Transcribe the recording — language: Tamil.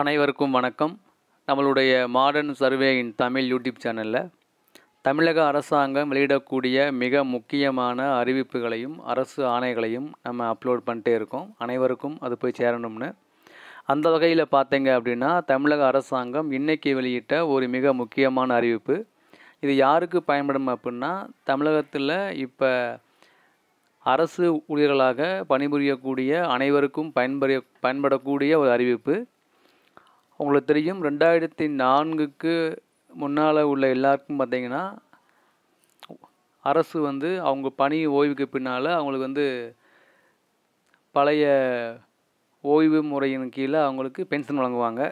அனைவருக்கும் வணக்கம் நம்மளுடைய மாடர்ன் சர்வேயின் தமிழ் யூடியூப் சேனலில் தமிழக அரசாங்கம் வெளியிடக்கூடிய மிக முக்கியமான அறிவிப்புகளையும் அரசு ஆணைகளையும் நம்ம அப்லோட் பண்ணிட்டே இருக்கோம் அனைவருக்கும் அது போய் சேரணும்னு அந்த வகையில் பார்த்தீங்க அப்படின்னா தமிழக அரசாங்கம் இன்றைக்கி வெளியிட்ட ஒரு மிக முக்கியமான அறிவிப்பு இது யாருக்கு பயன்படும் அப்படின்னா தமிழகத்தில் இப்போ அரசு ஊழியர்களாக பணிபுரியக்கூடிய அனைவருக்கும் பயன்பெற பயன்படக்கூடிய ஒரு அறிவிப்பு உங்களுக்கு தெரியும் ரெண்டாயிரத்தி நான்குக்கு முன்னால் உள்ள எல்லாருக்கும் பார்த்திங்கன்னா அரசு வந்து அவங்க பணி ஓய்வுக்கு பின்னால் அவங்களுக்கு வந்து பழைய ஓய்வு முறையின் கீழே அவங்களுக்கு பென்ஷன் வழங்குவாங்க